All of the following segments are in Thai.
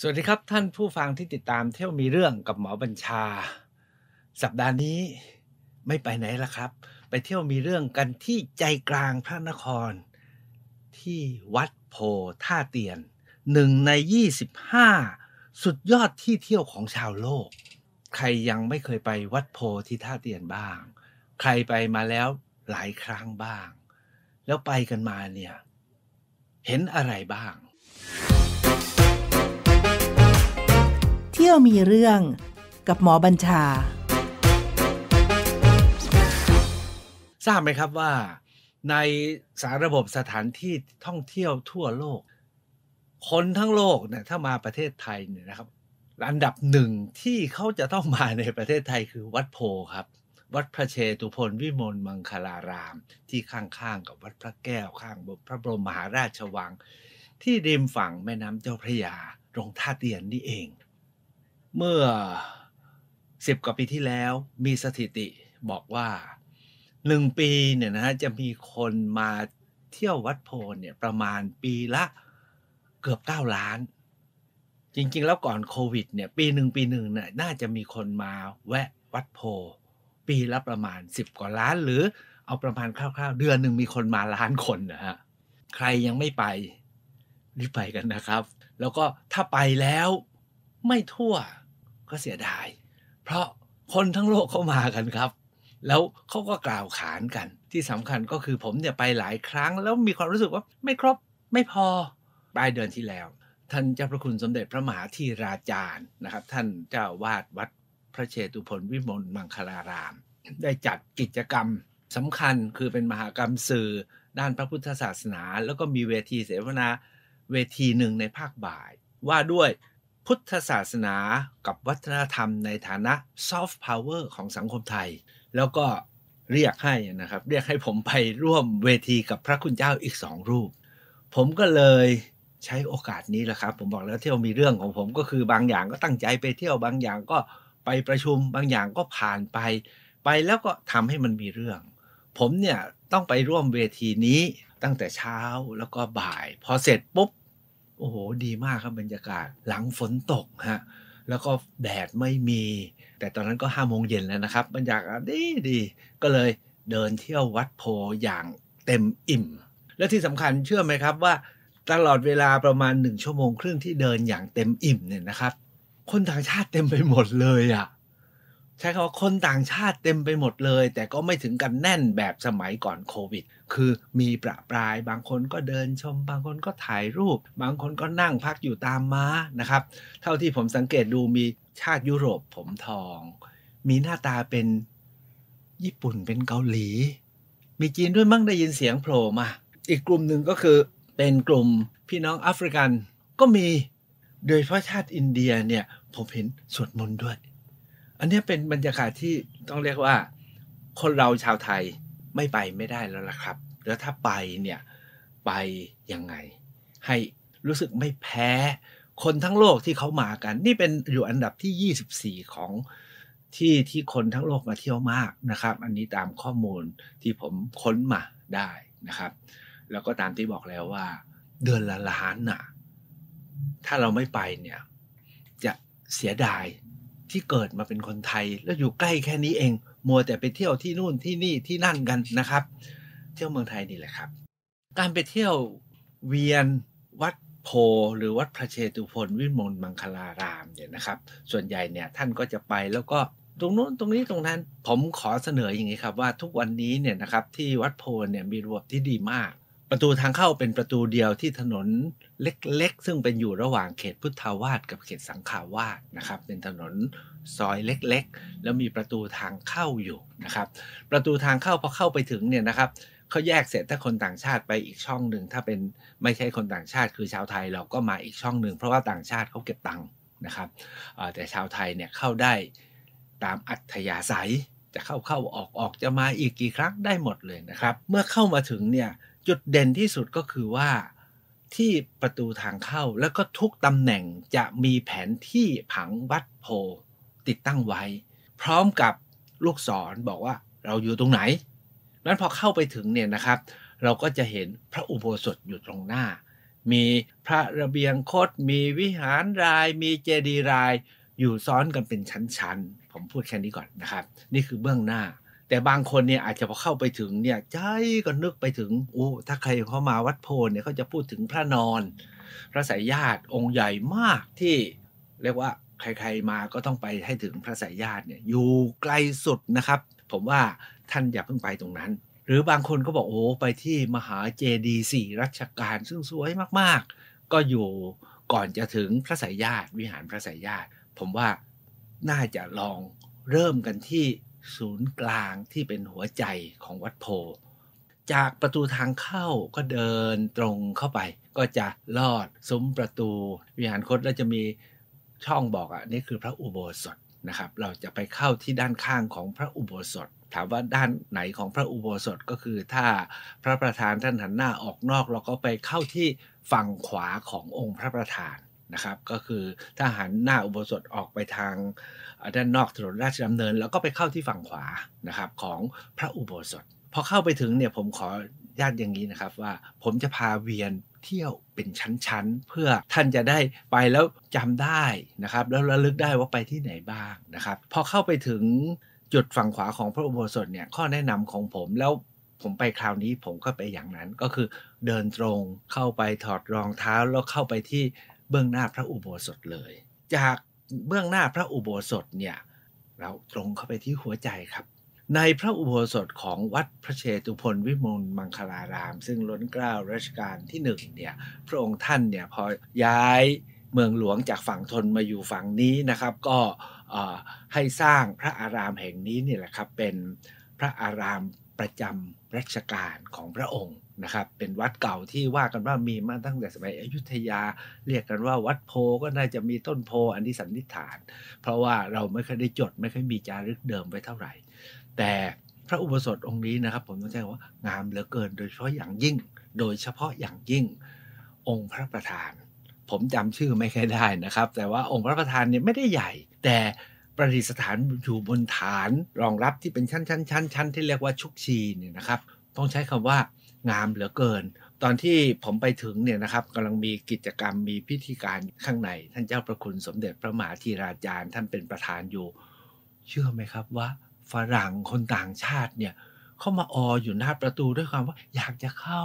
สวัสดีครับท่านผู้ฟังที่ติดตามเที่ยวมีเรื่องกับหมอบัญชา สัปดาห์นี้ไม่ไปไหนละครับ ไปเที่ยวมีเรื่องกันที่ใจกลางพระนครที่วัดโพท่าเตียนหนึ่งใน 25 สุดยอดที่เที่ยวของชาวโลก ใครยังไม่เคยไปวัดโพที่ท่าเตียนบ้าง ใครไปมาแล้วหลายครั้งบ้าง แล้วไปกันมาเนี่ยเห็นอะไรบ้างเที่ยวมีเรื่องกับหมอบัญชา ทราบไหมครับว่าในสารระบบสถานที่ท่องเที่ยวทั่วโลก คนทั้งโลกเนี่ยถ้ามาประเทศไทยเนี่ยนะครับอันดับหนึ่งที่เขาจะต้องมาในประเทศไทยคือวัดโพครับ วัดพระเชตุพนวิมลมังคลาราม ที่ข้างๆกับวัดพระแก้วข้างพระบรมมหาราชวังที่ริมฝั่งแม่น้ำเจ้าพระยาตรงท่าเตียนนี่เองเมื่อสิบกว่าปีที่แล้วมีสถิติบอกว่าหนึ่งปี เนี่ยนะฮะจะมีคนมาเที่ยววัดโพ เนี่ย ประมาณปี ละเกือบเก้าล้านจริงๆ แล้วก่อนโควิด เนี่ยปีหนึ่งปีหนึ่งเนี่ยน่าจะมีคนมาแวะวัดโพ ปีละประมาณสิบกว่าล้าน หรือเอาประมาณคร่าวๆเดือนหนึ่งมีคนมาล้านคนนะฮะใครยังไม่ไปรีบไปกันนะครับ แล้วก็ถ้าไปแล้วไม่ทั่วก็เสียดาย เพราะคนทั้งโลกเข้ามากันครับ แล้วเขาก็กล่าวขานกัน ที่สำคัญก็คือผมเนี่ยไปหลายครั้งแล้วมีความรู้สึกว่าไม่ครบไม่พอปลายเดือนที่แล้ว ท่านเจ้าพระคุณสมเด็จพระมหาธีราจารย์นะครับ ท่านเจ้าวาดวัดพระเชตุพนวิมลมังคลาราม ได้จัดกิจกรรมสำคัญคือเป็นมหากรรมสื่อด้านพระพุทธศาสนา แล้วก็มีเวทีเสวนาเวทีหนึ่งในภาคบ่ายว่าด้วยพุทธศาสนากับวัฒนธรรม ในฐานะซอฟต์พาวเวอร์ของสังคมไทย แล้วก็เรียกให้นะครับ เรียกให้ผมไปร่วมเวทีกับพระคุณเจ้าอีกสองรูป ผมก็เลยใช้โอกาสนี้แหละครับ ผมบอกแล้วเที่ยวมีเรื่องของผมก็คือบางอย่างก็ตั้งใจไปเที่ยวบางอย่างก็ไปประชุมบางอย่างก็ผ่านไป ไปแล้วก็ทำให้มันมีเรื่อง ผมเนี่ยต้องไปร่วมเวทีนี้ตั้งแต่เช้าแล้วก็บ่าย พอเสร็จปุ๊บโอ้โหดีมากครับบรรยากาศหลังฝนตกฮะแล้วก็แดดไม่มี แต่ตอนนั้นก็ห้าโมงเย็นแล้วนะครับ บรรยากาศดีดีก็เลยเดินเที่ยววัดโพอย่างเต็มอิ่ม และที่สำคัญเชื่อไหมครับว่าตลอดเวลาประมาณหนึ่งชั่วโมงครึ่งที่เดินอย่างเต็มอิ่มเนี่ยนะครับ คนต่างชาติเต็มไปหมดเลยอะ่ะใช้คำว่าคนต่างชาติเต็มไปหมดเลย แต่ก็ไม่ถึงกันแน่นแบบสมัยก่อนโควิด คือมีประปราย บางคนก็เดินชม บางคนก็ถ่ายรูป บางคนก็นั่งพักอยู่ตามม้านะครับ เท่าที่ผมสังเกตดูมีชาติยุโรปผมทอง มีหน้าตาเป็นญี่ปุ่นเป็นเกาหลี มีจีนด้วยมั้งได้ยินเสียงโผล่มา อีกกลุ่มหนึ่งก็คือเป็นกลุ่มพี่น้องแอฟริกัน ก็มี โดยเฉพาะชาติอินเดียเนี่ยผมเห็นสวดมนต์ด้วยอันนี้เป็นบรรยากาศที่ต้องเรียกว่า คนเราชาวไทยไม่ไปไม่ได้แล้วล่ะครับ แล้วถ้าไปเนี่ยไปยังไง ให้รู้สึกไม่แพ้คนทั้งโลกที่เขามากัน นี่เป็นอยู่อันดับที่ 24 ของที่ที่คนทั้งโลกมาเที่ยวมากนะครับ อันนี้ตามข้อมูลที่ผมค้นมาได้นะครับ แล้วก็ตามที่บอกแล้วว่า เดือนละล้านน่ะถ้าเราไม่ไปเนี่ยจะเสียดายที่เกิดมาเป็นคนไทยแล้วอยู่ใกล้แค่นี้เองมัวแต่ไปเที่ยวที่นู่นที่นี่ที่นั่นกันนะครับ เที่ยวเมืองไทยนี่แหละครับ การไปเที่ยวเวียนวัดโพ หรือวัดพระเชตุพนวิมลมังคลารามเนี่ยนะครับ ส่วนใหญ่เนี่ยท่านก็จะไปแล้วก็ตรงนู้นตรงนี้ตรงนั้นผมขอเสนออย่างนี้ครับว่าทุกวันนี้เนี่ยนะครับที่วัดโพเนี่ยมีระบบที่ดีมากประตูทางเข้าเป็นประตูเดียวที่ถนนเล็กๆ ซึ่งเป็นอยู่ระหว่างเขตพุทธาวาสกับเขตสังขาวาสนะครับเป็นถนนซอยเล็ก ๆ แล้วมีประตูทางเข้าอยู่นะครับ ประตูทางเข้าพอเข้าไปถึงเนี่ยนะครับเขาแยกเสร็จถ้าคนต่างชาติไปอีกช่องหนึ่งถ้าเป็นไม่ใช่คนต่างชาติคือชาวไทยเราก็มาอีกช่องหนึ่งเพราะว่าต่างชาติเขาเก็บตังค์นะครับแต่ชาวไทยเนี่ยเข้าได้ตามอัธยาศัยจะเข้าเข้าออกออก จะมาอีกกี่ครั้งได้หมดเลยนะครับ เมื่อเข้ามาถึงเนี่ยจุดเด่นที่สุดก็คือว่าที่ประตูทางเข้าแล้วก็ทุกตำแหน่งจะมีแผนที่ผังวัดโพติดตั้งไว้ พร้อมกับลูกศรบอกว่าเราอยู่ตรงไหนนั้นพอเข้าไปถึงเนี่ยนะครับ เราก็จะเห็นพระอุโบสถอยู่ตรงหน้า มีพระระเบียงโคต มีวิหารราย มีเจดีย์ราย อยู่ซ้อนกันเป็นชั้นๆ ผมพูดแค่นี้ก่อนนะครับ นี่คือเบื้องหน้าแต่บางคนเนี่ยอาจจะพอเข้าไปถึงเนี่ยใจก็นึกไปถึงโอ้ถ้าใครเขามาวัดโพนเนี่ยเขาจะพูดถึงพระนอน พระสายญาติองค์ใหญ่มากที่เรียกว่าใครๆมา ก็ต้องไปให้ถึงพระสายญาติเนี่ยอยู่ไกลสุดนะครับ ผมว่าท่านอย่าเพิ่งไปตรงนั้นหรือบางคนก็บอกโอ้ไปที่มหาเจดีย์สี่รัชกาลซึ่งสวยมาก ๆ ก็อยู่ก่อนจะถึงพระสายญาติวิหารพระสายญาติผมว่าน่าจะลองเริ่มกันที่ศูนย์กลางที่เป็นหัวใจของวัดโพจากประตูทางเข้าก็เดินตรงเข้าไปก็จะลอดซุ้มประตู วิหารคตแล้วจะมีช่องบอกอ่ะนี่คือพระอุโบสถนะครับ เราจะไปเข้าที่ด้านข้างของพระอุโบสถ ถามว่าด้านไหนของพระอุโบสถก็คือถ้าพระประธานท่านหันหน้าออกนอกเราก็ไปเข้าที่ฝั่งขวาขององค์พระประธานนะครับก็คือถ้าหันหน้าอุโบสถออกไปทางด้านนอกถนนราชดำเนิน แล้วก็ไปเข้าที่ฝั่งขวานะครับของพระอุโบสถพอเข้าไปถึงเนี่ยผมขอญาติอย่างนี้นะครับว่าผมจะพาเวียนเที่ยวเป็นชั้นๆเพื่อท่านจะได้ไปแล้วจำได้นะครับแล้วระลึกได้ว่าไปที่ไหนบ้างนะครับพอเข้าไปถึงจุดฝั่งขวาของพระอุโบสถเนี่ยข้อแนะนำของผมแล้วผมไปคราวนี้ผมก็ไปอย่างนั้นก็คือเดินตรงเข้าไปถอดรองเท้าแล้วเข้าไปที่เบื้องหน้าพระอุโบสถเลย จากเบื้องหน้าพระอุโบสถเนี่ยเราตรงเข้าไปที่หัวใจครับ ในพระอุโบสถของวัดพระเชตุพนวิมลมังคลาราม ซึ่งล้นเกล้ารัชกาลที่หนึ่งเนี่ยพระองค์ท่านเนี่ยพอย้ายเมืองหลวงจากฝั่งทนมาอยู่ฝั่งนี้นะครับ ก็ให้สร้างพระอารามแห่งนี้นี่แหละครับเป็นพระอารามประจำรัชกาลของพระองค์นะครับเป็นวัดเก่าที่ว่ากันว่ามีมาตั้งแต่สมัยอยุธยา เรียกกันว่า วัดโพก็น่าจะมีต้นโพอันนี้สันนิษฐาน เพราะว่าเราไม่เคยได้จด ไม่เคยมีจารึกเดิมไว้เท่าไหร่ แต่พระอุโบสถองค์นี้นะครับ ผมต้องใช้ว่างามเหลือเกิน โดยเฉพาะอย่างยิ่ง โดยเฉพาะอย่างยิ่ง องค์พระประธาน ผมจำชื่อไม่ค่อยได้นะครับ แต่ว่าองค์พระประธานเนี่ย ไม่ได้ใหญ่ แต่ประดิษฐานอยู่บนฐานรองรับที่เป็นชั้นชั้นชั้นชั้นที่เรียกว่าชุกชีเนี่ยนะครับต้องใช้คำว่างามเหลือเกิน ตอนที่ผมไปถึงเนี่ยนะครับกำลังมีกิจกรรมมีพิธีการข้างในท่านเจ้าประคุณสมเด็จพระมหาธีราจารย์ท่านเป็นประธานอยู่ เชื่อไหมครับว่า ฝรั่งคนต่างชาติเนี่ยเข้ามาอออยู่หน้าประตูด้วยความว่าอยากจะเข้า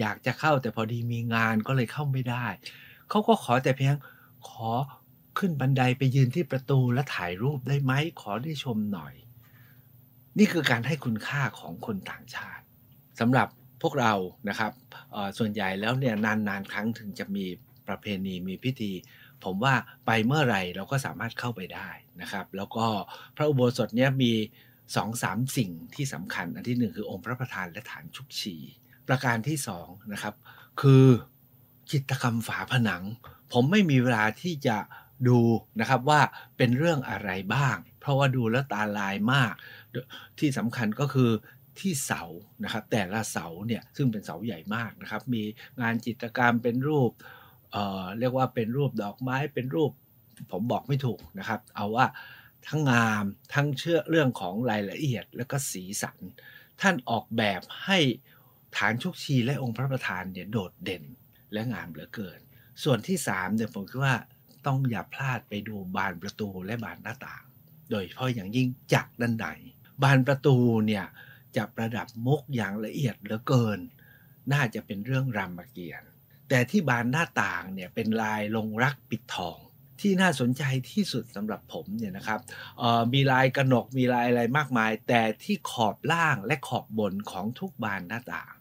อยากจะเข้าแต่พอดีมีงานก็เลยเข้าไม่ได้ เขาก็ขอแต่เพียง ขอขึ้นบันไดไปยืนที่ประตูและถ่ายรูปได้ไหมขอได้ชมหน่อย นี่คือการให้คุณค่าของคนต่างชาติสำหรับพวกเรานะครับส่วนใหญ่แล้วเนี่ยนานๆครั้งถึงจะมีประเพณีมีพิธี ผมว่าไปเมื่อไหร่เราก็สามารถเข้าไปได้นะครับ แล้วก็พระอุโบสถเนี่ยมีสองสามสิ่งที่สำคัญ อันที่หนึ่งคือองค์พระประธานและฐานชุกชีประการที่สองนะครับคือจิตกรรมฝาผนัง ผมไม่มีเวลาที่จะดูนะครับว่าเป็นเรื่องอะไรบ้าง เพราะว่าดูแล้วตาลายมากที่สำคัญก็คือที่เสานะครับแต่ละเสาเนี่ยซึ่งเป็นเสาใหญ่มากนะครับ มีงานจิตรกรรมเป็นรูป เอ่อเรียกว่าเป็นรูปดอกไม้เป็นรูป ผมบอกไม่ถูกนะครับ เอาว่าทั้งงามทั้งเชื่อเรื่องของรายละเอียด และก็สีสัน ท่านออกแบบให้ฐานชุกชีและองค์พระประธานเนี่ยโดดเด่นและงามเหลือเกิน ส่วนที่ 3เนี่ยผมคิดว่าต้องอย่าพลาดไปดูบานประตูและบานหน้าต่าง โดยเฉพาะอย่างยิ่งจากด้านในบานประตูเนี่ยจะประดับมุกอย่างละเอียดเหลือเกิน น่าจะเป็นเรื่องรามเกียรติ์แต่ที่บานหน้าต่างเนี่ยเป็นลายลงรักปิดทอง ที่น่าสนใจที่สุดสำหรับผมเนี่ยนะครับมีลายกระหนกมีลายอะไรมากมาย แต่ที่ขอบล่างและขอบบนของทุกบานหน้าต่าง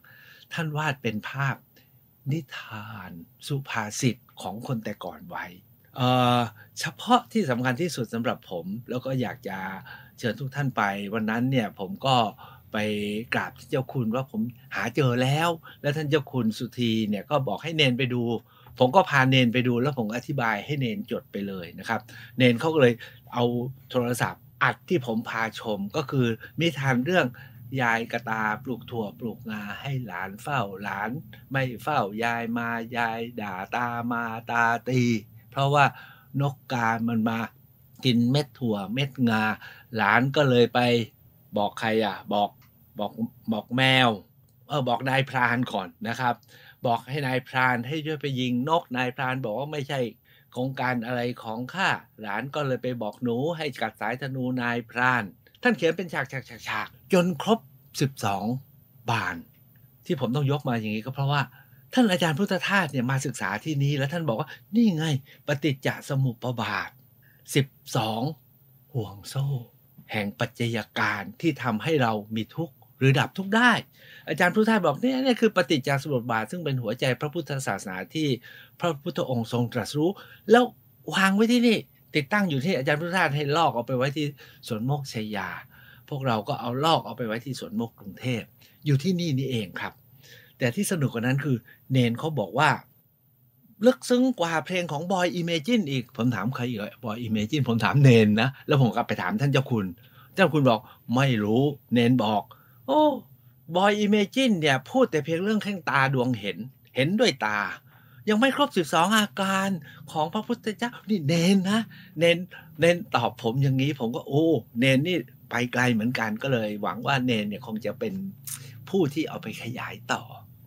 ท่านวาดเป็นภาพนิทานสุภาษิตของคนแต่ก่อนไว้เฉพาะที่สำคัญที่สุดสำหรับผมแล้วก็อยากจะเชิญทุกท่านไป วันนั้นเนี่ยผมก็ไปกราบเจ้าคุณว่าผมหาเจอแล้ว แล้วท่านเจ้าคุณสุธีเนี่ยก็บอกให้เนนไปดู ผมก็พาเนนไปดูแล้วผมอธิบายให้เนนจดไปเลยนะครับ เนนเขาก็เลยเอาโทรศัพท์อัดที่ผมพาชมก็คือมิทานเรื่องยายกระตา ปลูกถั่ว ปลูกงาให้หลานเฝ้าหลาน ไม่เฝ้ายายมายายด่าตามาตาตี เพราะว่านกกา มันมากินเม็ดถั่วเม็ดงาหลานก็เลยไปบอกใครอ่ะบอกบอก บอกแมวเออบอกนายพรานก่อนนะครับ บอกให้นายพรานให้ช่วยไปยิงนกนายพรานบอกว่าไม่ใช่โครงการอะไรของข้าหลานก็เลยไปบอกหนูให้กัดสายธนูนายพราน ท่านเขียนเป็นฉากฉากฉากฉากจนครบ 12 บานที่ผมต้องยกมาอย่างนี้ก็เพราะว่า ท่านอาจารย์พุทธทาสเนี่ยมาศึกษาที่นี้แล้วท่านบอกว่านี่ไงปฏิจจสมุปบาท12ห่วงโซ่ แห่งปัจจัยการที่ทำให้เรามีทุกขหรือดับทุกได้ อาจารย์พุทธทาสบอกเนี่ยนี่คือปฏิจจสมุปบาท ซึ่งเป็นหัวใจพระพุทธศาสนาที่ พระพุทธองค์ทรงตรัสรู้ แล้ววางไว้ที่นี่ ติดตั้งอยู่ที่อาจารย์พุทธทาสให้ลอกเอาไปไว้ที่สวนโมกชยา พวกเราก็เอาลอกเอาไปไว้ที่สวนโมกกรุงเทพอยู่ที่นี่นี่เองครับ แต่ที่สนุกกว่านั้นคือ เนนเขาบอกว่า ลึกซึ้งกว่าเพลงของบอยอิเมจิน อีกผมถามใครเอ่ยบอยอิเมจินผมถามเนนนะ แล้วผมกลับไปถามท่านเจ้าคุณ เจ้าคุณบอกไม่รู้เนนบอกโอ้ บอยอิเมจินเนี่ยพูดแต่เพียงเรื่องแข้งตาดวงเห็น เห็นด้วยตา ยังไม่ครบสิบสองอาการของพระพุทธเจ้านี่เน้นนะ เน้นเน้นตอบผมอย่างนี้ผมก็โอ้ เน้นนี่ไปไกลเหมือนกันก็เลย หวังว่าเน้นเนี่ยคงจะเป็นผู้ที่เอาไปขยายต่อ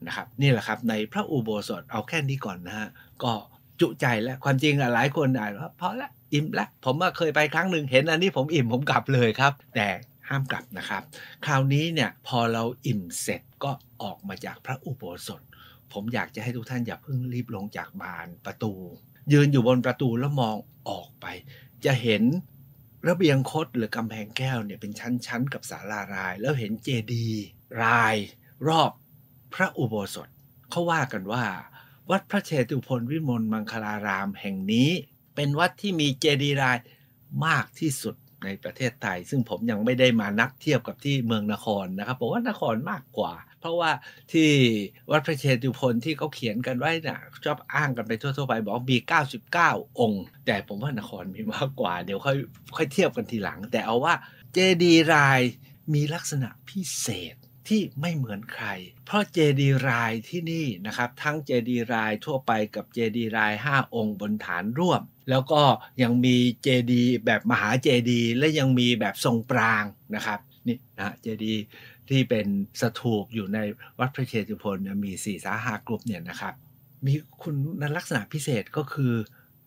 นะครับนี่แหละครับในพระอุโบสถเอาแค่นี้ก่อนนะฮะ ก็จุใจแล้วความจริงหลายคนอ่านว่าพอละอิ่มละผมเคยไปครั้งหนึ่งเห็นอันนี้ผมอิ่มผมกลับเลยครับ แต่ห้ามกลับนะครับ คราวนี้เนี่ย พอเราอิ่มเสร็จ ก็ออกมาจากพระอุโบสถ ผมอยากจะให้ทุกท่านอย่าเพิ่งรีบลงจากบานประตู ยืนอยู่บนประตูแล้วมองออกไป จะเห็นระเบียงคด หรือกำแพงแก้วเนี่ยเป็นชั้น ๆ กับสาราราย แล้วเห็นเจดีราย รอบพระอุโบสถเขาว่ากันว่าวัดพระเชตุพนวิมลมังคลารามแห่งนี้ เป็นวัดที่มีเจดีรายมากที่สุดในประเทศไทย ซึ่งผมยังไม่ได้มานับเทียบกับที่เมืองนครนะครับผมว่านครมากกว่า เพราะว่าที่วัดพระเชตุพนที่เขาเขียนกันไว้นะ่ะ ชอบอ้างกันไปทั่วๆไปบอกมี 99 องค์ แต่ผมว่านครมีมากกว่าเดี๋ยวค่อยค่อยเทียบกันทีหลัง แต่เอาว่าเจดีรายมีลักษณะพิเศษที่ไม่เหมือนใคร เพราะเจดีรายที่นี่นะครับทั้งเจดีรายทั่วไปกับเจดีราย 5 องค์บนฐานร่วม แล้วก็ยังมีเจดีแบบมหาเจดีและยังมีแบบทรงปรางนะครับ นี่นะเจดีที่เป็นสถูปอยู่ในวัดพระเชตุพนมีสี่สาหากรุ๊ปเนี่ยนะครับ มีคุณลักษณะพิเศษก็คือ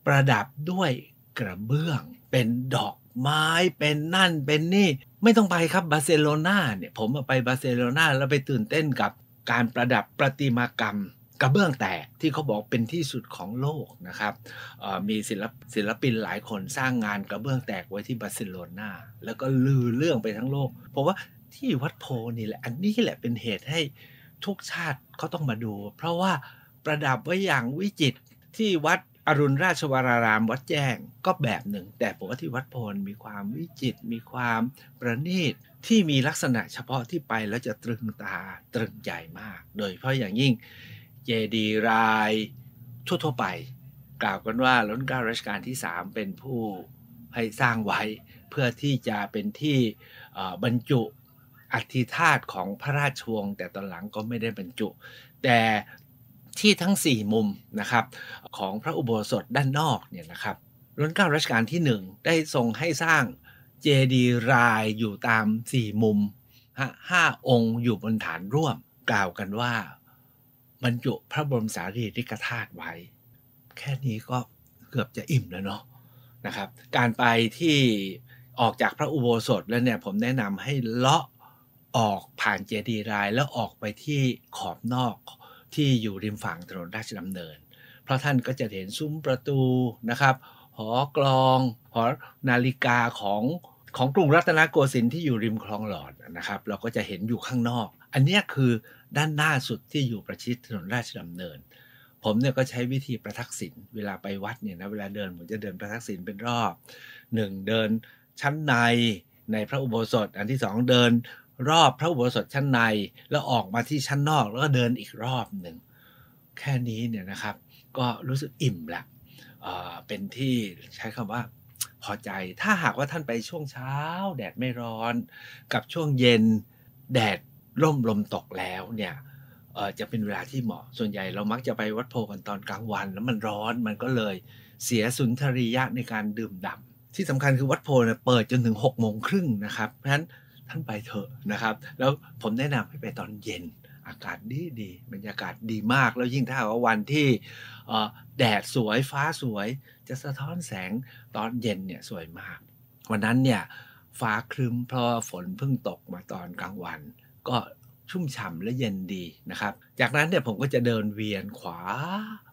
ประดับด้วยกระเบื้องเป็นดอกไม้เป็นนั่นเป็นนี่ไม่ต้องไปครับบาร์เซโลนาเนี่ยผมไปบาร์เซโลนาแล้วไปตื่นเต้นกับการประดับประติมากรรมกระเบื้องแตกที่เขาบอกเป็นที่สุดของโลกนะครับมีศิลปศิลปินหลายคนสร้างงานกระเบื้องแตกไว้ที่บาร์เซโลนาแล้วก็ลือเรื่องไปทั้งโลกเพราะว่าที่วัดโพนี่แหละ อันนี้แหละเป็นเหตุให้ทุกชาติเขาต้องมาดู เพราะว่าประดับไว้อย่างวิจิตรที่วัดอรุณราชวรารามวัดแจ้งก็แบบหนึ่ง แต่ผมว่าที่วัดโพนมีความวิจิตมีความประณีตที่มีลักษณะเฉพาะที่ไปแล้วจะตรึงตาตรึงใจมาก โดยเฉพาะอย่างยิ่งเจดีรายทั่วๆ ไป กล่าวกันว่าล้นก้ารัชกาลที่ 3 เป็นผู้ให้สร้างไว้ เพื่อที่จะเป็นที่บรรจุอัฐิธาตุของพระราชวงศ์แต่ตอนหลังก็ไม่ได้บรรจุ แต่ที่ทั้ง4มุมนะครับของพระอุโบสถด้านนอกเนี่ยนะครับรุ่นเก้ารัชกาลที่ 1 ได้ทรงให้สร้างเจดีย์รายอยู่ตาม 4 มุมห้าองค์อยู่บนฐานร่วมกล่าวกันว่าบรรจุพระบรมสารีริกธาตุไว้ แค่นี้ก็เกือบจะอิ่มแล้วเนาะนะครับ การไปที่ออกจากพระอุโบสถแล้วเนี่ยผมแนะนำให้เลาะออกผ่านเจดีย์รายแล้วออกไปที่ขอบนอกที่อยู่ริมฝั่งถนนราชดำเนิน เพราะท่านก็จะเห็นซุ้มประตูนะครับ หอกลองหอนาฬิกาของของกรุงรัตนโกสินทร์ที่อยู่ริมคลองหลอดนะครับ เราก็จะเห็นอยู่ข้างนอก อันนี้คือด้านหน้าสุดที่อยู่ประชิดถนนราชดำเนิน ผมเนี่ยก็ใช้วิธีประทักษิณเวลาไปวัดเนี่ยนะเวลาเดินผมจะเดินประทักษิณเป็นรอบหนึ่งเดินชั้นในในพระอุโบสถอันที่สองเดินรอบพระอุโบสถชั้นในแล้วออกมาที่ชั้นนอกแล้วก็เดินอีกรอบหนึ่งแค่นี้เนี่ยนะครับ ก็รู้สึกอิ่มละเเป็นที่ใช้คำว่า พอใจถ้าหากว่าท่านไปช่วงเช้า แดดไม่ร้อน กับช่วงเย็น แดดร่มลมตกแล้วเนี่ยจะเป็นเวลาที่เหมาะส่วนใหญ่เรามักจะไปวัดโพกันตอนกลางวันแล้วมันร้อนมันก็เลยเสียสุนทรียะในการดื่มด่ำที่สำคัญคือวัดโพเปิดจนถึง6กโมงครึ่งนะครับ เพราะฉะนั้นท่านไปเถอะนะครับแล้วผมแนะนำให้ไปตอนเย็นอากาศดีดีบรรยากาศดีมาก แล้วยิ่งถ้าว่าวันที่แดดสวยฟ้าสวยจะสะท้อนแสงตอนเย็นเนี่ยสวยมากวันนั้นเนี่ยฟ้าครึ้มเพราะฝนเพิ่งตกมาตอนกลางวัน ก็ชุ่มฉ่ำและเย็นดีนะครับ จากนั้นเนี่ยผมก็จะเดินเวียนขวา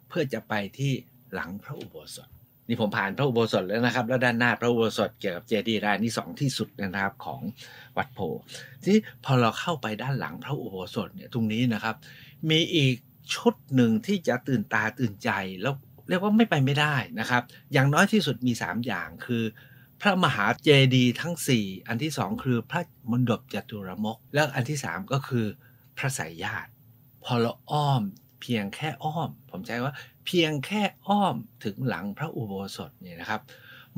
เพื่อจะไปที่หลังพระอุโบสถนี่ผมผ่านพระอุโบสถแล้วนะครับ แล้วด้านหน้าพระอุโบสถ เกี่ยวกับเจดีย์รายนี่สองที่สุดนะครับของวัดโพที่พอเราเข้าไปด้านหลังพระอุโบสถเนี่ยตรงนี้นะครับมีอีกชุดหนึ่งที่จะตื่นตาตื่นใจแล้วเรียกว่าไม่ไปไม่ได้นะครับ อย่างน้อยที่สุดมี 3 อย่างคือ พระมหาเจดีย์ทั้ง 4 อันที่2คือพระมณฑปจตุรมก และอันที่3ก็คือพระสายญาติพอเราอ้อมเพียงแค่อ้อม ผมใช้ว่าเพียงแค่อ้อมถึงหลังพระอุโบสถเนี่ยนะครับ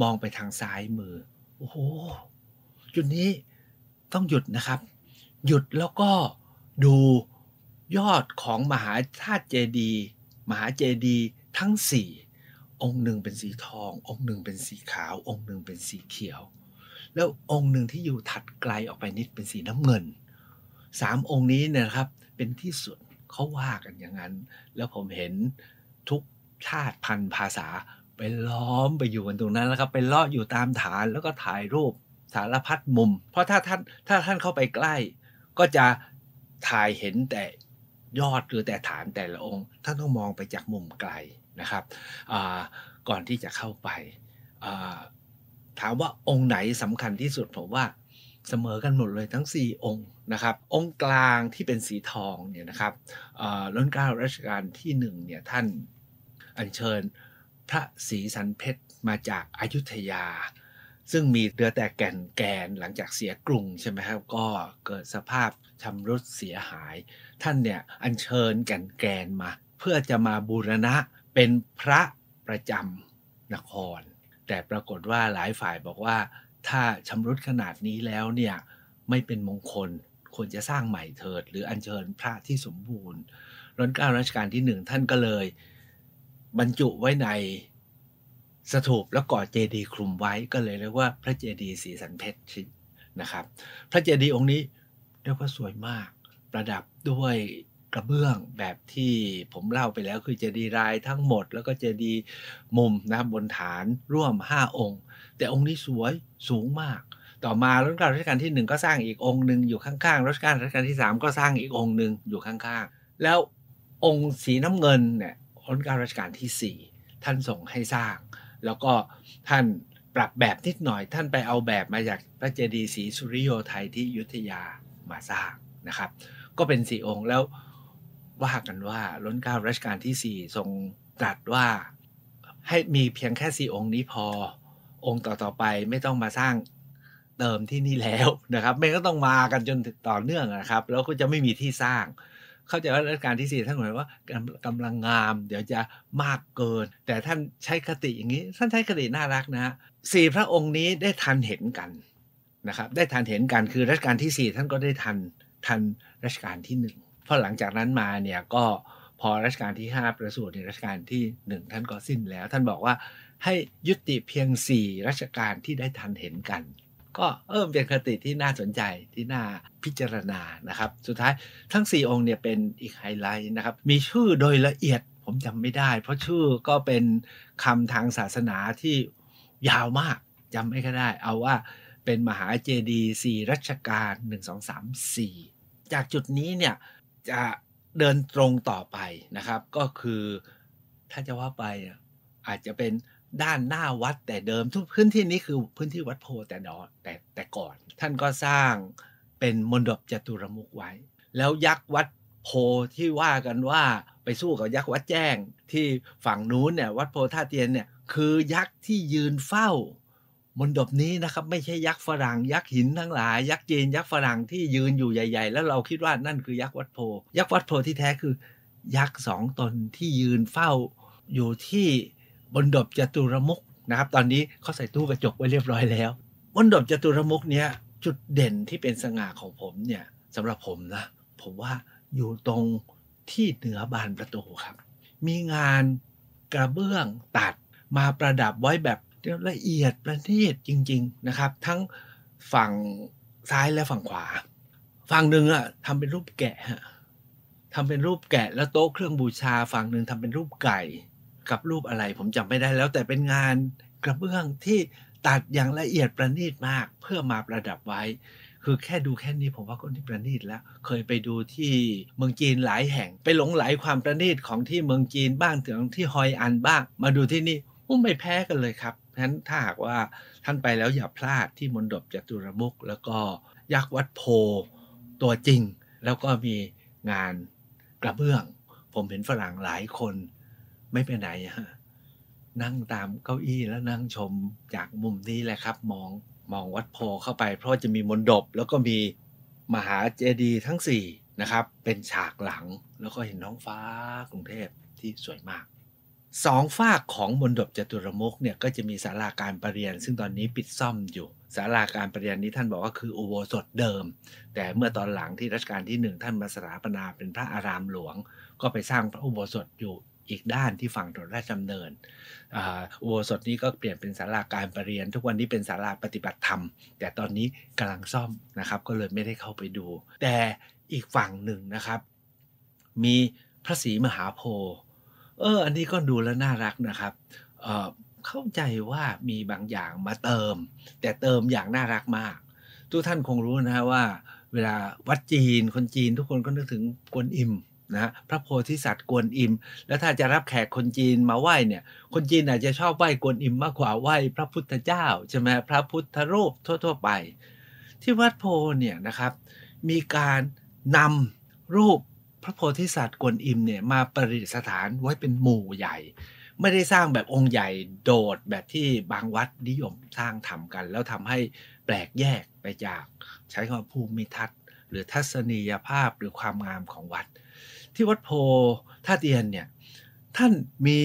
มองไปทางซ้ายมือโอ้โห จุดนี้ต้องหยุดนะครับ หยุดแล้วก็ดูยอดของมหาธาตุเจดีมหาเจดีทั้งสี่องค์หนึ่งเป็นสีทอง องค์หนึ่งเป็นสีขาวองค์หนึ่งเป็นสีเขียว แล้วองค์หนึ่งที่อยู่ถัดไกลออกไปนิดเป็นสีน้ำเงินสามองค์นี้นะครับเป็นที่สุดเขาว่ากันอย่างนั้น แล้วผมเห็นทุกชาติพันธุ์ภาษาไปล้อมไปอยู่กันตรงนั้นแล้วครับไปเลาะอยู่ตามฐานแล้วก็ถ่ายรูปสารพัดมุม เพราะถ้าท่านถ้าท่านเข้าไปใกล้ก็จะถ่ายเห็นแต่ยอดหรือแต่ฐานแต่ละองค์ท่านต้องมองไปจากมุมไกลนะครับก่อนที่จะเข้าไปถามว่าองค์ไหนสำคัญที่สุดผมว่าเสมอกันหมดเลยทั้ง4องค์นะครับองค์กลางที่เป็นสีทองเนี่ยนะครับล้นเกล้ารัชกาลที่1เนี่ยท่านอัญเชิญพระศรีสันเพชรมาจากอายุทยา ซึ่งมีเรือแต่แก่นแกนหลังจากเสียกรุง ใช่ไหมครับก็เกิดสภาพชำรุดเสียหาย ท่านเนี่ยอัญเชิญแก่นแกนมา เพื่อจะมาบูรณะเป็นพระประจำนคร แต่ปรากฏว่าหลายฝ่ายบอกว่าถ้าชำรุดขนาดนี้แล้วเนี่ยไม่เป็นมงคลควรจะสร้างใหม่เถิด หรืออัญเชิญพระที่สมบูรณ์รันกาลรัชกาลที่หนึ่งท่านก็เลยบรรจุไว้ในสถูปแล้วก่อเจดีย์คลุมไว้ก็เลยเรียกว่าพระเจดีย์สีสันเพชรนะครับ พระเจดีย์องค์นี้เรียกว่าสวยมาก ประดับด้วยกระเบื้องแบบที่ผมเล่าไปแล้ว คือเจดีย์รายทั้งหมด แล้วก็เจดีย์มุมนะครับบนฐานร่วม 5 องค์ แต่องค์นี้สวยสูงมาก ต่อมารัชกาลรัชกาลที่ 1 ก็สร้างอีกองค์หนึ่งอยู่ข้างๆรัชกาลรัชกาลที่ 3 ก็สร้างอีกองค์หนึ่งอยู่ข้างๆ แล้วองค์สีน้ำเงินเนี่ยล้นการรัชกาลที่ 4 ท่านส่งให้สร้าง แล้วก็ท่านปรับแบบนิดหน่อยท่านไปเอาแบบมาจากพระเจดีย์ศรีสุริโยไทยที่ยุทธยามาสร้างนะครับ ก็เป็นสี่องค์แล้วว่ากันว่าล้นเก้ารัชกาลที่ 4 ทรงตรัสว่าให้มีเพียงแค่สี่องค์นี้พอองค์ต่อๆไปไม่ต้องมาสร้างเติมที่นี่แล้วนะครับไม่ก็ต้องมากันจนต่อเนื่องนะครับ แล้วก็จะไม่มีที่สร้างเข้าใจว่ารัชกาลที่สี่ท่านหมายว่ากำลังงามเดี๋ยวจะมากเกิน แต่ท่านใช้คติอย่างนี้ ท่านใช้คติน่ารักนะฮะสี่พระองค์นี้ได้ทันเห็นกันนะครับได้ทันเห็นกันคือรัชกาลที่สี่ท่านก็ได้ทันทันรัชกาลที่หนึ่งเพราะหลังจากนั้นมาเนี่ยก็พอรัชกาลที่ 5 ประสูติในรัชกาลที่ 1 ท่านก็สิ้นแล้ว ท่านบอกว่าให้ยุติเพียง 4 รัชกาลที่ได้ทันเห็นกันก็เออเป็นคติที่น่าสนใจที่น่าพิจารณานะครับ สุดท้ายทั้ง 4 องค์เนี่ยเป็นอีกไฮไลท์นะครับมีชื่อโดยละเอียดผมจำไม่ได้ เพราะชื่อก็เป็นคำทางศาสนาที่ยาวมากจำไม่ค่อยได้ เอาว่าเป็นมหาเจดีย์สี่รัชกาล1 2 3 4 จากจุดนี้เนี่ย จะเดินตรงต่อไปนะครับก็คือถ้าจะว่าไปอาจจะเป็นด้านหน้าวัดแต่เดิม ทุกพื้นที่นี้คือพื้นที่วัดโพแต่นอแต่แต่ก่อน ท่านก็สร้างเป็นมณฑปจตุรมุกไว้ แล้วยักษ์วัดโพที่ว่ากันว่าไปสู้กับยักษ์วัดแจ้ง ที่ฝั่งนู้นเนี่ยวัดโพท่าเตียนเนี่ยคือยักษ์ที่ยืนเฝ้ามณฑปนี้นะครับไม่ใช่ยักษ์ฝรั่ง ยักษ์หินทั้งหลาย ยักษ์จีนยักษ์ฝรั่งที่ยืนอยู่ใหญ่ๆแล้วเราคิดว่านั่นคือยักษ์วัดโพ ยักษ์วัดโพที่แท้คือยักษ์สองตนที่ยืนเฝ้าอยู่ที่บนดบจตุรมุกนะครับตอนนี้เขาใส่ตู้กระจกไว้เรียบร้อยแล้วบนดบจตุรมุกเนี้ยจุดเด่นที่เป็นสง่าของผมเนี่ยสำหรับผมนะผมว่าอยู่ตรงที่เหนือบานประตูครับ มีงานกระเบื้องตัดมาประดับไว้แบบละเอียดประณีตจริง ๆ นะครับ ทั้งฝั่งซ้ายและฝั่งขวาฝั่งหนึ่งอะทำเป็นรูปแกะทำเป็นรูปแกะแล้วโต๊ะเครื่องบูชา ฝั่งหนึ่งทำเป็นรูปไก่กับรูปอะไรผมจำไม่ได้แล้วแต่เป็นงานกระเบื้องที่ตัดอย่างละเอียดประณีตมาก เพื่อมาประดับไว้ คือแค่ดูแค่นี้ ผมว่าก็นี่ประณีตแล้ว เคยไปดูที่เมืองจีนหลายแห่ง ไปหลงไหลความประณีตของที่เมืองจีนบ้างถึงที่ฮอยอันบ้าง มาดูที่นี่ไม่แพ้กันเลยครับฉะนั้นถ้าหากว่าท่านไปแล้วอย่าพลาดที่มณฑปจตุรมุกแล้วก็ยักษ์วัดโพตัวจริง แล้วก็มีงานกระเบื้อง ผมเห็นฝรั่งหลายคนไม่ไปไหนฮะนั่งตามเก้าอี้แล้วนั่งชมจากมุมนี้แหละครับมอง มองวัดโพเข้าไปเพราะจะมีมนดบแล้วก็มีมหาเจดีย์ทั้งสี่นะครับเป็นฉากหลังแล้วก็เห็นน้องฟ้ากรุงเทพที่สวยมากสองฝากของมนดบจตุรมุกเนี่ยก็จะมีศาลาการประเรียน ซึ่งตอนนี้ปิดซ่อมอยู่ศาลาการประเรียนนี้ท่านบอกว่าคืออุโบสถเดิม แต่เมื่อตอนหลังที่รัชกาลที่หนึ่งท่านมาสถาปนาเป็นพระอารามหลวง ก็ไปสร้างพระอุโบสถอยู่อีกด้านที่ฝั่งถนนราชดำเนินอุโบสถนี้ก็เปลี่ยนเป็นศาลาการประเรียน ทุกวันนี้เป็นศาลาปฏิบัติธรรม แต่ตอนนี้กำลังซ่อมนะครับก็เลยไม่ได้เข้าไปดู แต่อีกฝั่งหนึ่งนะครับ มีพระศรีมหาโพธิ์เอออันนี้ก็ดูแล้วน่ารักนะครับเข้าใจว่ามีบางอย่างมาเติม แต่เติมอย่างน่ารักมาก ทุกท่านคงรู้นะว่า เวลาวัดจีนคนจีนทุกคนก็นึกถึงกวนอิมนะพระโพธิสัตว์กวนอิมแล้วถ้าจะรับแขกคนจีนมาไหว้เนี่ยคนจีนอาจจะชอบไหว้กวนอิมมากกว่าไหว้พระพุทธเจ้าใช่ไหมพระพุทธรูปทั่วๆไป ที่วัดโพเนี่ยนะครับ มีการนำรูปพระโพธิสัตว์กวนอิมเนี่ยมาประดิษฐานไว้เป็นหมู่ใหญ่ ไม่ได้สร้างแบบองค์ใหญ่โดดแบบที่บางวัดนิยมสร้างทำกัน แล้วทำให้แปลกแยกไปจาก ใช้คำภูมิทัศน์หรือทัศนียภาพหรือความงามของวัดที่วัดโพท่าเตียนเนี่ย ท่านมี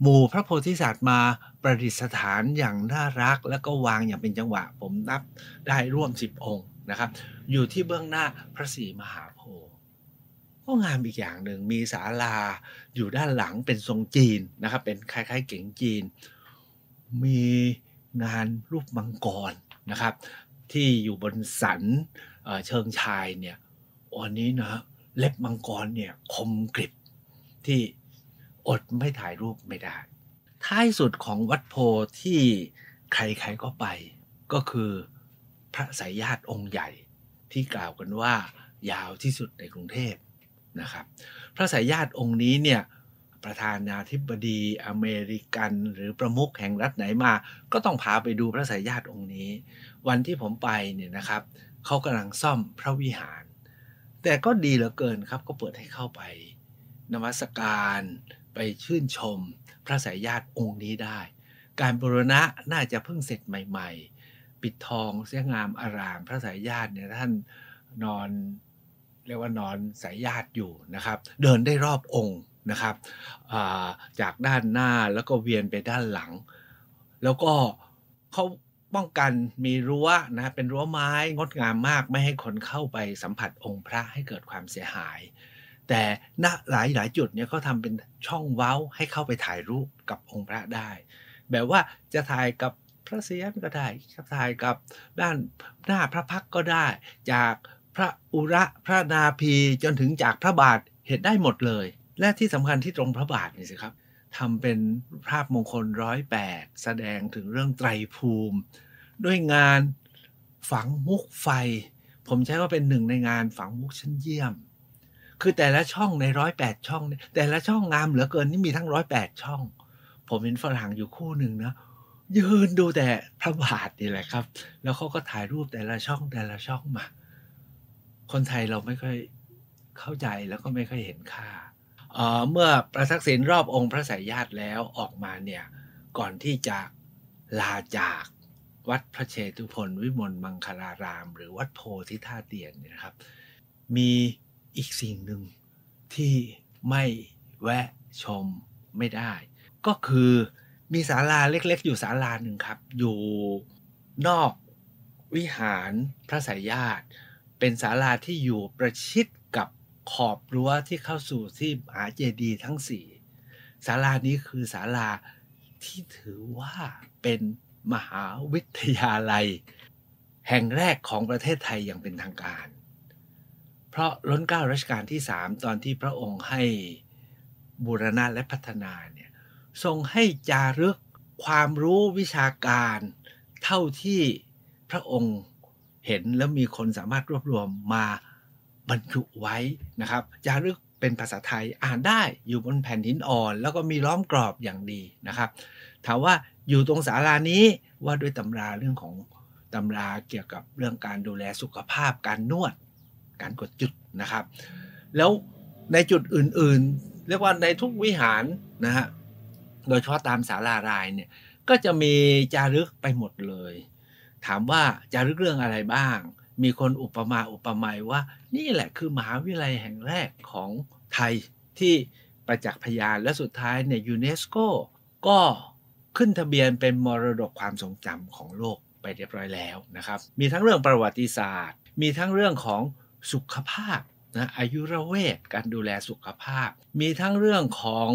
หมู่พระโพธิสัตว์มาประดิษฐานอย่างน่ารักแล้วก็วางอย่างเป็นจังหวะผมนับได้ร่วมสิบองค์นะครับ อยู่ที่เบื้องหน้าพระศรีมหาโพธิ์ก็งามอีกอย่างหนึ่งมีศาลา อยู่ด้านหลังเป็นทรงจีนนะครับ เป็นคล้ายๆเก๋งจีน มีงานรูปมังกรนะครับ ที่อยู่บนสันเชิงชายเนี่ยอันนี้นะเล็บมังกรเนี่ยคมกริบที่อดไม่ถ่ายรูปไม่ได้ ท้ายสุดของวัดโพที่ใครๆก็ไป ก็คือพระสายญาติองค์ใหญ่ที่กล่าวกันว่ายาวที่สุดในกรุงเทพนะครับ พระสายญาติองค์นี้เนี่ยประธานาธิบดีอเมริกันหรือประมุขแห่งรัฐไหนมาก็ต้องพาไปดูพระสายญาติองค์นี้ วันที่ผมไปเนี่ยนะครับเขากำลังซ่อมพระวิหารแต่ก็ดีเหลือเกินครับก็เปิดให้เข้าไปนมัสการ ไปชื่นชมพระสายญาติองค์นี้ได้ การบรณะน่าจะเพิ่งเสร็จใหม่ๆ ปิดทองเสียงามอารามพระสายญาติเนี่ยท่านนอน เรียกว่านอนสายญาติอยู่นะครับ เดินได้รอบองค์นะครับจากด้านหน้าแล้วก็เวียนไปด้านหลัง แล้วก็เขาป้องกันมีรั้วนะเป็นรั้วไม้งดงามมาก ไม่ให้คนเข้าไปสัมผัสองค์พระให้เกิดความเสียหาย แต่ณหลายหลายจุดเนี่ยเขาทำเป็นช่องเว้าให้เข้าไปถ่ายรูปกับองค์พระได้ แบบว่าจะถ่ายกับพระเสียรก็ได้จะถ่ายกับด้านหน้าพระพักก็ได้ จากพระอุระ พระนาภีจนถึงจากพระบาทเห็นได้หมดเลย และที่สำคัญที่ตรงพระบาทนี่สิครับทำเป็นภาพมงคลร้อยแปดแสดงถึงเรื่องไตรภูมิ ด้วยงานฝังมุกไฟ ผมใช้ว่าเป็นหนึ่งในงานฝังมุกชั้นเยี่ยม คือแต่ละช่องในร้อยแปดช่องแต่ละช่องงามเหลือเกินนี่มีทั้งร้อยแปดช่อง ผมเห็นฝรั่งอยู่คู่หนึ่งนะยืนดูแต่พระบาทนี่แหละครับ แล้วเขาก็ถ่ายรูปแต่ละช่องแต่ละช่องมา คนไทยเราไม่ค่อยเข้าใจแล้วก็ไม่ค่อยเห็นค่าเมื่อพระทักษิณรอบองค์พระสายญาติแล้วออกมาเนี่ย ก่อนที่จะลาจากวัดพระเชตุพนวิมลมังคลาราม หรือวัดโพธิท่าเตียนนะครับ มีอีกสิ่งหนึ่งที่ไม่แวะชมไม่ได้ ก็คือมีศาลาเล็กๆ อยู่ศาลาหนึ่งครับ อยู่นอกวิหารพระสายญาติ เป็นศาลาที่อยู่ประชิดขอบรั้วที่เข้าสู่ที่มหาเจดีย์ทั้งสี่ศาลานี้คือศาลาที่ถือว่าเป็นมหาวิทยาลัย แห่งแรกของประเทศไทยอย่างเป็นทางการ เพราะล้นเก้ารัชกาลที่สามตอนที่พระองค์ให้บูรณะและพัฒนาเนี่ย ทรงให้จารึกความรู้วิชาการเท่าที่พระองค์เห็นแล้วมีคนสามารถรวบรวมมาบรรจุไว้นะครับ จารึกเป็นภาษาไทยอ่านได้อยู่บนแผ่นหินอ่อน แล้วก็มีล้อมกรอบอย่างดีนะครับ ถามว่าอยู่ตรงศาลานี้ว่าด้วยตำราเรื่องของตำราเกี่ยวกับเรื่องการดูแลสุขภาพการนวดการกดจุดนะครับ แล้วในจุดอื่น ๆ เรียกว่าในทุกวิหารนะฮะโดยเฉพาะตามศาลารายเนี่ยก็จะมีจารึกไปหมดเลย ถามว่าจารึกเรื่องอะไรบ้างมีคนอุปมาอุปไมยว่า นี่แหละคือมหาวิทยาลัยแห่งแรกของไทยที่ประจักษ์พยาน และสุดท้ายเนี่ยยูเนสโกก็ขึ้นทะเบียนเป็นมรดกความทรงจำของโลกไปเรียบร้อยแล้วนะครับ มีทั้งเรื่องประวัติศาสตร์ มีทั้งเรื่องของสุขภาพนะอายุรเวทการดูแลสุขภาพ มีทั้งเรื่องของ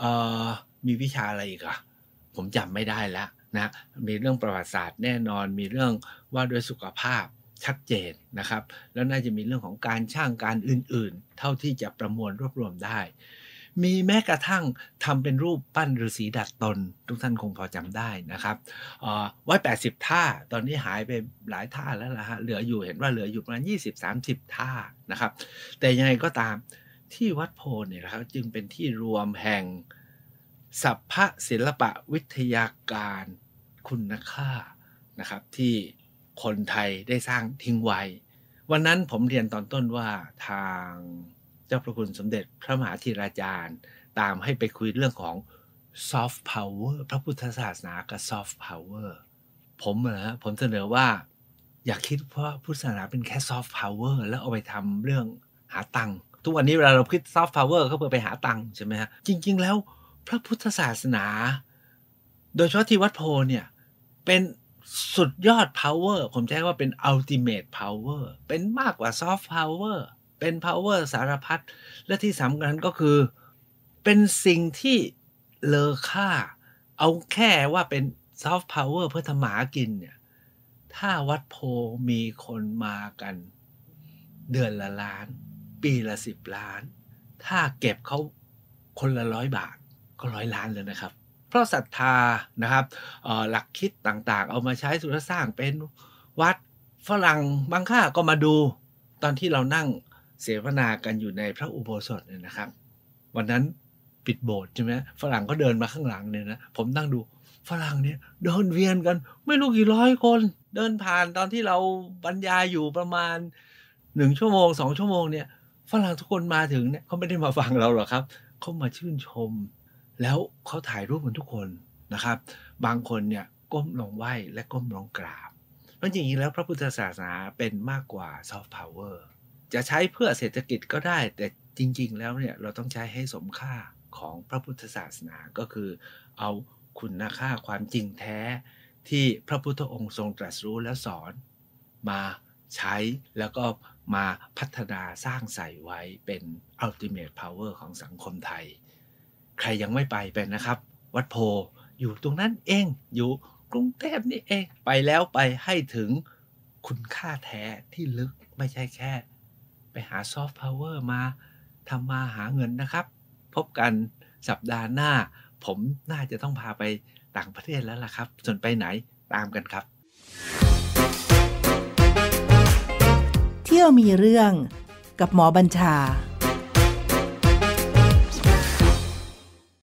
ออมีวิชาอะไรอีกอะผมจำไม่ได้แล้วนะ มีเรื่องประวัติศาสตร์แน่นอน มีเรื่องว่าด้วยสุขภาพชัดเจนนะครับ แล้วน่าจะมีเรื่องของการช่างการอื่นๆ เท่าที่จะประมวลรวบรวมได้ มีแม้กระทั่งทำเป็นรูปปั้นฤาษีดัดตน ทุกท่านคงพอจำได้นะครับวัาแปดสิบท่าตอนนี้หายไปหลายท่าแล้วล่ะฮะเหลืออยู่เห็นว่าเหลืออยู่ประมาณยี่สิบามสิบท่านะครับ แต่ยังไงก็ตามที่วัดโพเนี่ยนะครับ จึงเป็นที่รวมแห่ง สัพพศิลปะวิทยาการคุณค่านะครับที่คนไทยได้สร้างทิ้งไว้ วันนั้นผมเรียนตอนต้นว่าทางเจ้าพระคุณสมเด็จพระมหาธีราจารย์ ตามให้ไปคุยเรื่องของซอฟต์พาวเวอร์พระพุทธศาสนากับซอฟต์พาวเวอร์ผมนะผมเสนอว่า อยากคิดว่าพุทธศาสนาเป็นแค่ซอฟต์พาวเวอร์แล้วเอาไปทำเรื่องหาตังค์ทุกวันนี้เวลาเราคิดซอฟต์พาวเวอร์ก็เพื่อไปหาตังค์ใช่ไหมฮะ จริงๆ แล้วพระพุทธศาสนา โดยเฉพาะที่วัดโพเนี่ยเป็นสุดยอด power ผมใช้ว่าเป็น ultimate power เป็นมากกว่า soft power เป็น power สารพัด และที่สำคัญก็คือ เป็นสิ่งที่เลอค่า เอาแค่ว่าเป็น soft power เพื่อทำหมากินเนี่ย ถ้าวัดโพมีคนมากัน เดือนละล้าน ปีละสิบล้าน ถ้าเก็บเขาคนละร้อยบาทก็ร้อยล้านเลยนะครับพราะศรัทธานะครับหลักคิดต่างๆ เอามาใช้สุรสร้างเป็นวัดฝรั่งบางค่าก็มาดู ตอนที่เรานั่งเสวนากันอยู่ในพระอุโบสถเนี่ยนะครับ วันนั้นปิดโบสถ์ใช่ไหมฝรั่งก็เดินมาข้างหลังเนี่ยนะผมนั่งดูฝรั่งเนี่ยเดินเวียนกันไม่รู้กี่ร้อยคน เดินผ่านตอนที่เราบรรยายอยู่ประมาณหนึ่งชั่วโมงสองชั่วโมงเนี่ยฝรั่งทุกคนมาถึงเนี่ยเขาไม่ได้มาฟังเราหรอกครับเขามาชื่นชมแล้วเขาถ่ายรูปกันทุกคนนะครับบางคนเนี่ยก้มลงไหว้และก้มลงกราบเพราะจริงๆแล้วพระพุทธศาสนาเป็นมากกว่าซอฟต์พาวเวอร์จะใช้เพื่อเศรษฐกิจก็ได้ แต่จริงๆแล้วเนี่ยเราต้องใช้ให้สมค่าของพระพุทธศาสนาก็คือเอาคุณค่าความจริงแท้ที่พระพุทธองค์ทรงตรัสรู้และสอน มาใช้แล้วก็มาพัฒนาสร้างใส่ไว้เป็นอัลติเมทพาวเวอร์ของสังคมไทยใครยังไม่ไปไปนนะครับ วัดโพ อยู่ตรงนั้นเองอยู่กรุงเทพนี่เอง ไปแล้วไปให้ถึงคุณค่าแท้ที่ลึกไม่ใช่แค่ ไปหาซอฟต์พาวเวอร์มาทำมาหาเงินนะครับ พบกันสัปดาห์หน้า ผมน่าจะต้องพาไปต่างประเทศแล้วล่ะครับ ส่วนไปไหนตามกันครับ เที่ยวมีเรื่องกับหมอบัญชา